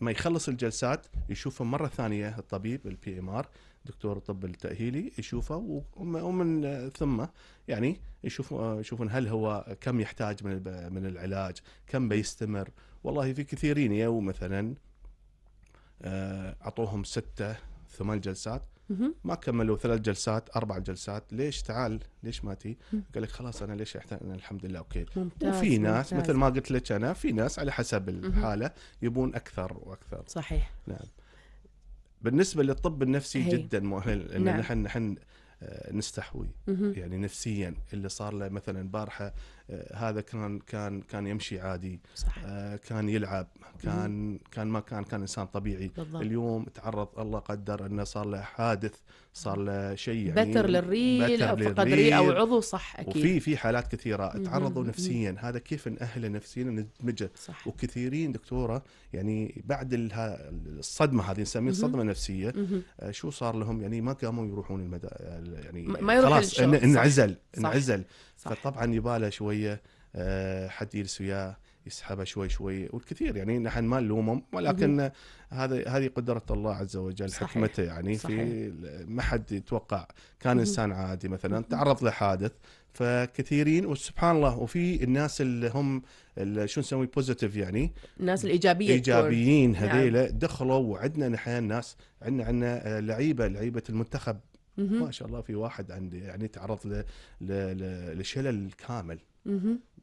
ما يخلص الجلسات يشوفه مره ثانيه الطبيب البي ام ار دكتور الطب التاهيلي يشوفه ومن آه، ثم يعني يشوف آه، يشوفون هل هو كم يحتاج من من العلاج كم بيستمر والله في كثيرين يو مثلا آه، اعطوهم ستة ثمان جلسات ما كملوا ثلاث جلسات اربع جلسات ليش تعال ليش ما تي قال لك خلاص انا ليش احتاج أنا الحمد لله اوكي ممتاز وفي ناس ممتاز. مثل ما قلت لك انا في ناس على حسب الحاله يبون اكثر واكثر صحيح نعم بالنسبه للطب النفسي هي. جدا مؤهل ان نعم. نحن نحن آه، نستحوي يعني نفسيا اللي صار له مثلا بارحه آه، هذا كان كان كان يمشي عادي صح. آه، كان يلعب كان كان ما كان كان انسان طبيعي بالضبط. اليوم تعرض الله قدر انه صار له حادث صار له شيء يعني بتر للريل او فقد ريل او عضو صح اكيد وفي في حالات كثيره تعرضوا نفسيا هذا كيف ناهله نفسيا ندمجه صح. وكثيرين دكتوره يعني بعد الصدمه هذه نسميها صدمه نفسيه آه، شو صار لهم يعني ما قاموا يروحون المدى يعني ما يروح خلاص انعزل انعزل فطبعا يباله شوي شويه آه، حد يجلس وياه يسحبها شوي شوي والكثير يعني نحن ما نلومهم ولكن هذا هذه قدره الله عز وجل صحيح. حكمته يعني صحيح. في ما حد يتوقع كان مم. انسان عادي مثلا تعرض لحادث فكثيرين وسبحان الله وفي الناس اللي هم اللي شو نسوي بوزيتيف يعني الناس الايجابيه ايجابيين هذيلا نعم. دخلوا وعندنا نحن ناس عندنا عندنا لعيبه لعيبه المنتخب ما شاء الله في واحد عندي يعني تعرض لشلل كامل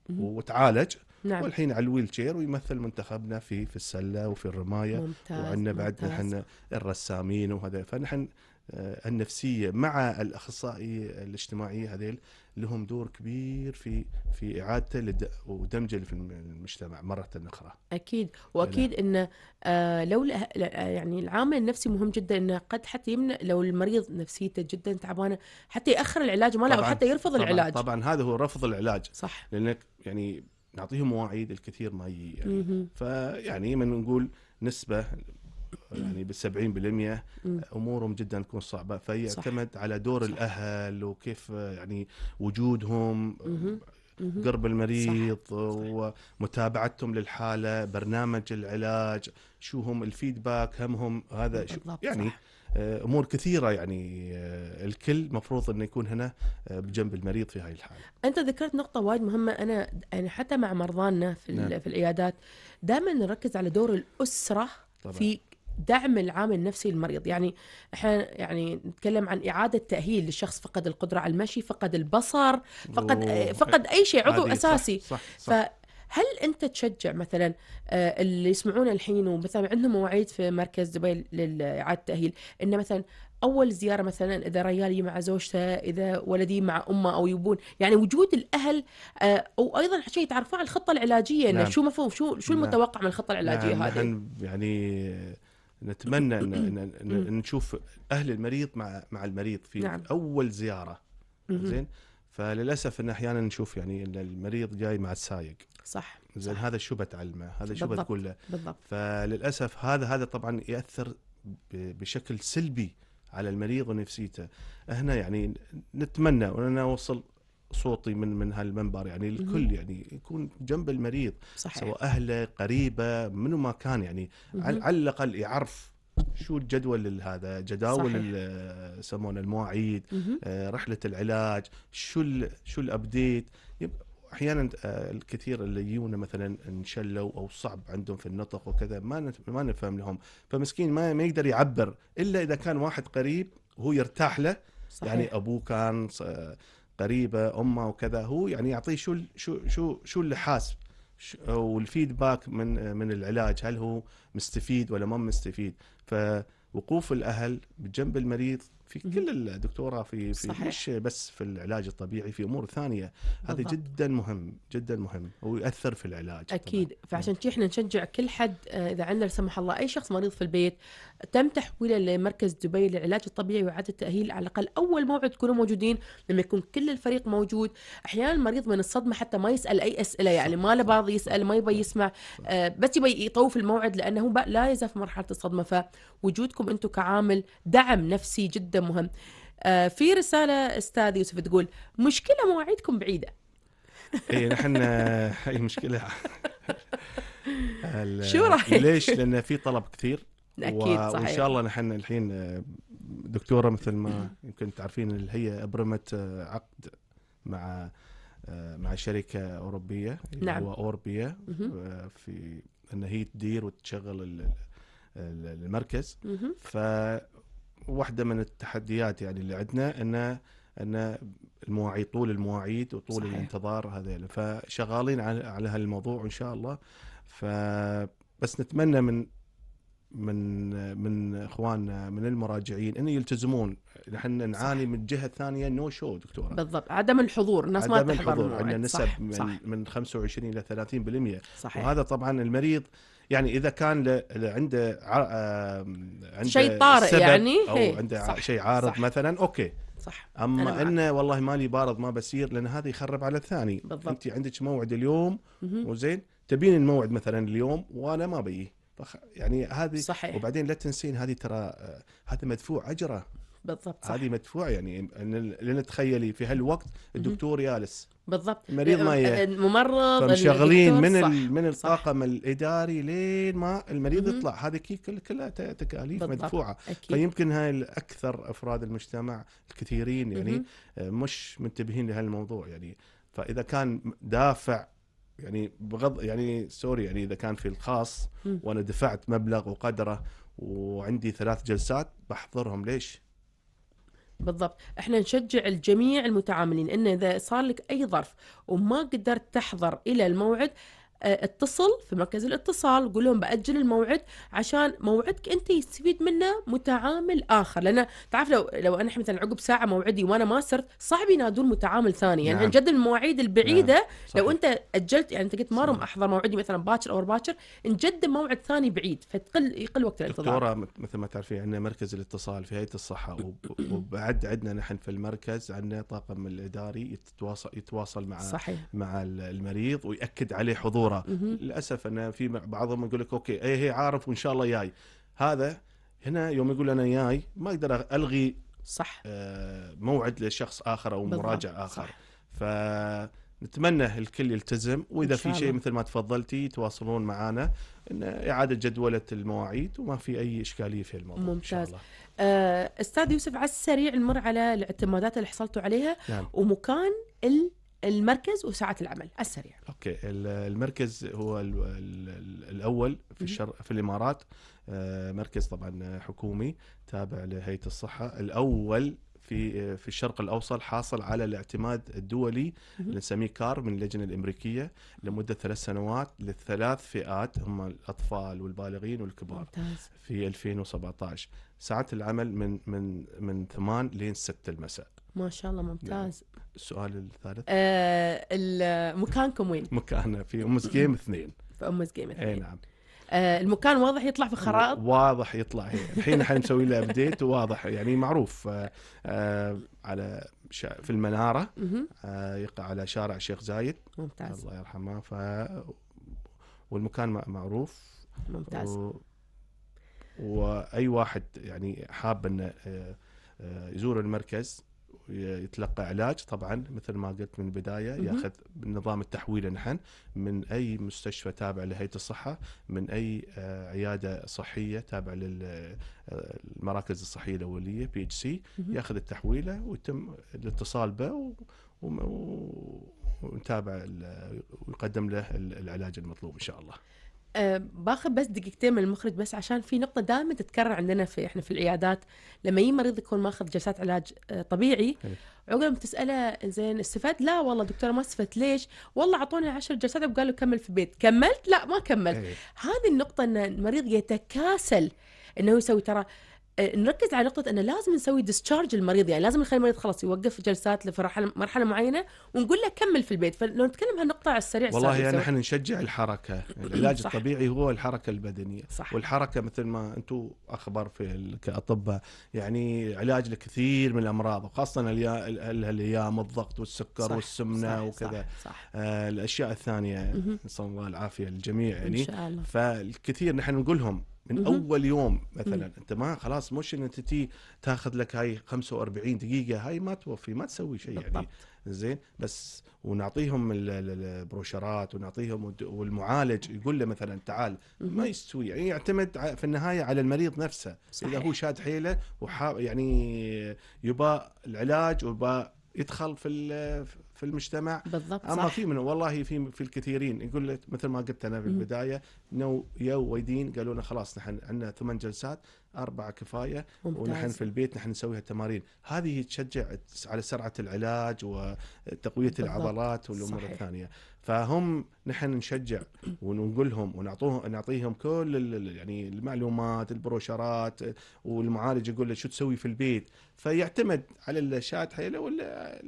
وتعالج نعم. والحين على الويل تشير ويمثل منتخبنا في في السله وفي الرمايه وعندنا بعد نحن الرسامين وهذا فنحن آه، النفسيه مع الاخصائي الاجتماعي هذيل لهم دور كبير في في اعادته ودمجه في المجتمع مره اخرى. اكيد واكيد ان آه لو آه، يعني العامل النفسي مهم جدا انه قد حتى يمنع لو المريض نفسيته جدا تعبانه حتى ياخر العلاج ماله او حتى يرفض طبعًا العلاج. طبعا هذا هو رفض العلاج. صح. لانك يعني نعطيهم مواعيد الكثير ما يجي يعني فيعني من نقول نسبه يعني بال 70% امورهم جدا تكون صعبه فيعتمد على دور صح. الاهل وكيف يعني وجودهم قرب المريض صح. ومتابعتهم للحاله برنامج العلاج شو هم الفيدباك همهم هذا شو يعني صح. آه، امور كثيره يعني آه، الكل مفروض انه يكون هنا آه، بجنب المريض في هاي الحاله. انت ذكرت نقطه وايد مهمه انا يعني حتى مع مرضانا في نعم. في العيادات دائما نركز على دور الاسره طبعا. في دعم العامل النفسي للمريض يعني احنا يعني نتكلم عن اعاده تاهيل للشخص فقد القدره على المشي فقد البصر فقد فقد اي شيء عضو اساسي صح صح صح هل انت تشجع مثلا آه، اللي يسمعونا الحين ومثلا عندهم مواعيد في مركز دبي لاعاده التاهيل ان مثلا اول زياره مثلا اذا ريالي مع زوجته اذا ولدي مع امه او يبون يعني وجود الاهل آه، او ايضا شيء يتعرفون على الخطه العلاجيه انه نعم. شو مفهوم شو شو نعم. المتوقع من الخطه العلاجيه نعم. هذه يعني نتمنى ان, نشوف اهل المريض مع مع المريض في نعم. اول زياره زين فللاسف ان احيانا نشوف يعني ان المريض جاي مع السايق صح زين هذا شو بتعلمه هذا شو بتقول له بالضبط فللاسف هذا هذا طبعا ياثر بشكل سلبي على المريض ونفسيته هنا يعني نتمنى ان اوصل صوتي من من هالمنبر يعني الكل يعني يكون جنب المريض صحيح. سواء اهله قريبه منو ما كان يعني على الاقل يعرف شو الجدول هذا جداول يسمونه المواعيد آه، رحله العلاج شو الـ شو الابديت احيانا آه، الكثير اللي يجونا مثلا انشلوا او صعب عندهم في النطق وكذا ما ما نفهم لهم فمسكين ما ما يقدر يعبر الا اذا كان واحد قريب هو يرتاح له صحيح. يعني ابوه كان قريبه امه وكذا هو يعني يعطيه شو شو شو شو اللي حاسب والفيدباك من من العلاج هل هو مستفيد ولا ما مستفيد فوقوف الاهل بجنب المريض في كل الدكتوره في في صحيح. مش بس في العلاج الطبيعي في امور ثانيه هذا جدا مهم جدا مهم ويأثر في العلاج اكيد طبعا. فعشان نعم. احنا نشجع كل حد آه، اذا عندنا لا سمح الله اي شخص مريض في البيت تم تحويله لمركز دبي للعلاج الطبيعي واعاده التأهيل على الاقل اول موعد تكونوا موجودين لما يكون كل الفريق موجود احيانا المريض من الصدمه حتى ما يسال اي اسئله يعني ما له بعض يسال ما يبي يسمع آه، بس يبي يطوف الموعد لانه لا يزال في مرحله الصدمه فوجودكم انتم كعامل دعم نفسي جدا مهم آه، في رساله استاذ يوسف تقول مشكله مواعيدكم بعيده (laughs) اي نحن هاي المشكله (laughs) شو رايك؟ ليش؟ لان في طلب كثير اكيد صحيح وان شاء الله نحن الحين آه، دكتوره مثل ما يمكن تعرفين اللي هي ابرمت آه، عقد مع آه، مع شركه اوروبيه نعم. هو اوربيا في ان هي تدير وتشغل المركز ف واحده من التحديات يعني اللي عندنا ان ان المواعيد طول المواعيد وطول صحيح. الانتظار هذا فشغالين على على هالموضوع ان شاء الله ف بس نتمنى من من من اخواننا من المراجعين ان يلتزمون نحن نعاني من الجهه الثانيه نو شو دكتوره بالضبط عدم الحضور الناس عدم ما تحضر الحضور عندنا نسب صح. من, صح. من 25 الى 30% صحيح. وهذا طبعا المريض يعني اذا كان ل... عنده عنده شيء طارئ يعني او إيه. عنده شيء عارض صح. مثلا اوكي صح اما انه والله مالي بارض ما بسير لان هذا يخرب على الثاني بالضبط انت عندك موعد اليوم وزين تبين الموعد مثلا اليوم وانا ما بيه فخ... يعني هذه صحيح وبعدين لا تنسين هذه ترى آه، هذا مدفوع اجره بالضبط صح. هذه مدفوع يعني لان تخيلي في هالوقت الدكتور يالس بالضبط المريض ما الممرض آه، مشغلين من صح. من الطاقم الاداري لين ما المريض يطلع هذه كل كلها تكاليف بالضبط. مدفوعه أكيد. فيمكن هاي الاكثر افراد المجتمع الكثيرين يعني مم. آه، مش منتبهين لهالموضوع يعني فاذا كان دافع يعني بغض يعني سوري يعني اذا كان في الخاص وانا دفعت مبلغ وقدره وعندي ثلاث جلسات بحضرهم ليش؟ بالضبط احنا نشجع الجميع المتعاملين انه اذا صار لك اي ظرف وما قدرت تحضر الى الموعد آه، اتصل في مركز الاتصال قول لهم باجل الموعد عشان موعدك انت يستفيد منه متعامل اخر لان تعرف لو لو انا مثلا عقب ساعه موعدي وانا ما صرت صعب ينادون متعامل ثاني يعني نعم. جد المواعيد البعيده نعم. لو انت اجلت يعني انت قلت ما رم احضر موعدي مثلا باكر او باكر نجدد موعد ثاني بعيد فتقل يقل وقت الانتظار دكتوره مثل ما تعرفين عندنا مركز الاتصال في هيئه الصحه وبعد عندنا نحن في المركز عندنا طاقم الاداري يتواصل يتواصل مع صحيح. مع المريض وياكد عليه حضور مشهوره للاسف ان في بعضهم يقول لك اوكي هي إيه، هي عارف وان شاء الله جاي هذا هنا يوم يقول انا جاي ما اقدر الغي صح آه، موعد لشخص اخر او مراجع اخر صح. فنتمنى الكل يلتزم واذا في شيء مثل ما تفضلتي يتواصلون معنا ان اعاده جدوله المواعيد وما في اي اشكاليه في الموضوع ممتاز. ان شاء الله آه، استاذ يوسف على السريع نمر على الاعتمادات اللي حصلتوا عليها نعم. ومكان ال المركز وساعات العمل على السريع اوكي المركز هو الـ الـ الاول في الشرق في الامارات آه، مركز طبعا حكومي تابع لهيئه الصحه الاول في آه، في الشرق الاوسط حاصل على الاعتماد الدولي اللي نسميه كار من اللجنه الامريكيه لمده ثلاث سنوات للثلاث فئات هم الاطفال والبالغين والكبار ممتاز. في 2017 ساعات العمل من من من 8 لين 6 المساء ما شاء الله يعني ممتاز السؤال الثالث آه مكانكم وين؟ مكاننا في امس جيم اثنين في امس جيم اثنين اي نعم آه المكان واضح يطلع في خرائط واضح يطلع الحين احنا مسوي له ابديت واضح يعني معروف آه،, آه على شا في المناره آه، يقع على شارع الشيخ زايد ممتاز الله يرحمه ف والمكان معروف ممتاز و... واي واحد يعني حاب انه آه، يزور المركز يتلقى علاج طبعا مثل ما قلت من البدايه ياخذ نظام التحويل نحن من اي مستشفى تابع لهيئه الصحه من اي آه، عياده صحيه تابع للمراكز آه، الصحيه الاوليه بي اتش سي ياخذ التحويله ويتم الاتصال به ونتابع ويقدم له العلاج المطلوب ان شاء الله. آه، باخذ بس دقيقتين من المخرج بس عشان في نقطة دائما تتكرر عندنا في احنا في العيادات لما يجي مريض يكون ماخذ جلسات علاج آه، طبيعي عقب ما تسأله زين استفدت؟ لا والله دكتورة ما استفدت ليش؟ والله اعطوني عشر جلسات وقالوا كمل في البيت، كملت؟ لا ما كملت. هذه النقطة ان المريض يتكاسل انه يسوي ترى آه، نركز على نقطة أنه لازم نسوي ديسشارج المريض يعني لازم نخلي المريض خلاص يوقف جلسات لمرحلة مرحلة معينة ونقول له كمل في البيت فلو نتكلم هالنقطة على السريع والله يعني نحن نشجع الحركة (clears throat) يعني العلاج صح. الطبيعي هو الحركة البدنية صح. والحركة مثل ما أنتم أخبار في كأطباء يعني علاج لكثير من الأمراض وخاصة الايام الضغط والسكر صح. والسمنة صح. وكذا صح. صح. آه الأشياء الثانية نسأل الله العافية للجميع يعني إن شاء الله. فالكثير نحن نقول لهم من مهم. اول يوم مثلا مهم. انت ما خلاص مش ان انت تي تاخذ لك هاي 45 دقيقه هاي ما توفي ما تسوي شيء يعني زين بس ونعطيهم البروشرات ونعطيهم والمعالج يقول له مثلا تعال ما يستوي يعني يعتمد في النهايه على المريض نفسه صحيح. اذا هو شاد حيله وحا يعني يبى العلاج ويبى يدخل في في المجتمع بالضبط اما صح. في منهم والله في في الكثيرين يقول لك مثل ما قلت انا في البدايه نو يو ويدين قالوا لنا خلاص نحن عندنا ثمان جلسات أربعة كفاية ممتاز. ونحن في البيت نحن نسويها تمارين هذه تشجع على سرعة العلاج وتقوية بالضبط. العضلات والأمور صحيح. الثانية فهم نحن نشجع ونقولهم ونعطوهم نعطيهم كل يعني المعلومات البروشرات والمعالج يقول له شو تسوي في البيت فيعتمد على الشات حيله ولا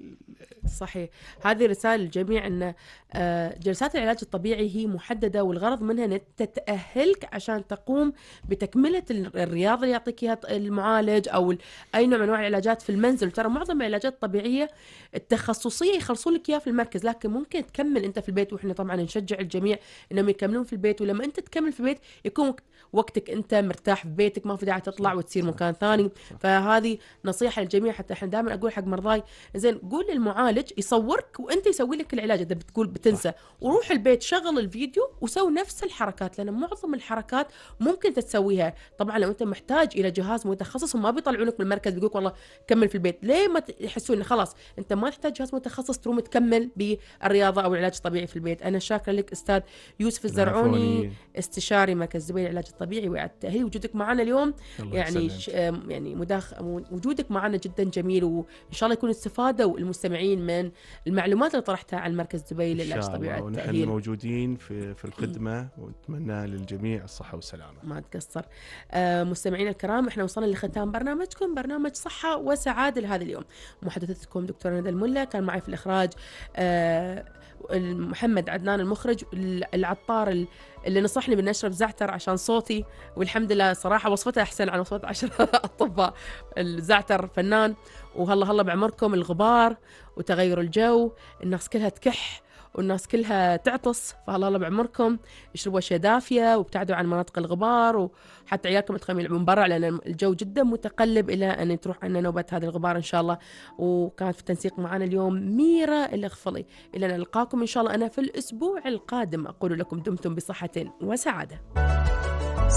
صحيح هذه رساله للجميع ان آه، جلسات العلاج الطبيعي هي محدده والغرض منها ان تتاهلك عشان تقوم بتكمله الرياضه الافضل يعطيك اياها المعالج او اي نوع من انواع العلاجات في المنزل ترى معظم العلاجات الطبيعيه التخصصيه يخلصون لك اياها في المركز لكن ممكن تكمل انت في البيت واحنا طبعا نشجع الجميع انهم يكملون في البيت ولما انت تكمل في البيت يكون وقتك انت مرتاح في بيتك ما في داعي تطلع وتصير مكان ثاني فهذه نصيحه للجميع حتى احنا دائما اقول حق مرضاي زين قول للمعالج يصورك وانت يسوي لك العلاج اذا بتقول بتنسى وروح البيت شغل الفيديو وسوي نفس الحركات لان معظم الحركات ممكن تسويها طبعا لو انت محتاج يحتاج الى جهاز متخصص وما بيطلعونك من المركز بيقولك والله كمل في البيت ليه ما يحسون خلاص انت ما تحتاج جهاز متخصص تروم تكمل بالرياضه او العلاج الطبيعي في البيت انا شاكره لك استاذ يوسف الزرعوني استشاري مركز دبي للعلاج الطبيعي واعاده التاهيل وجودك معنا اليوم يعني ش... يعني مداخ... وجودك معنا جدا جميل وان شاء الله يكون استفادوا المستمعين من المعلومات اللي طرحتها عن مركز دبي للعلاج الطبيعي ونحن موجودين في في الخدمه ونتمنى للجميع الصحه والسلامه ما تقصر آه مستمعين مستمعينا الكرام احنا وصلنا لختام برنامجكم برنامج صحة وسعادة لهذا اليوم محدثتكم دكتورة ندى الملا كان معي في الإخراج آه، محمد عدنان المخرج العطار اللي نصحني بأن أشرب زعتر عشان صوتي والحمد لله صراحة وصفته أحسن عن وصفة عشر (laughs) أطباء الزعتر فنان وهلا هلا بعمركم الغبار وتغير الجو الناس كلها تكح والناس كلها تعطس فالله الله بعمركم اشربوا اشياء دافيه وابتعدوا عن مناطق الغبار وحتى عيالكم تخلون يلعبون برا لان الجو جدا متقلب الى ان تروح عنا نوبه هذا الغبار ان شاء الله وكانت في التنسيق معنا اليوم ميره الاغفلي الى ان القاكم ان شاء الله انا في الاسبوع القادم اقول لكم دمتم بصحه وسعاده.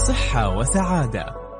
صحه وسعاده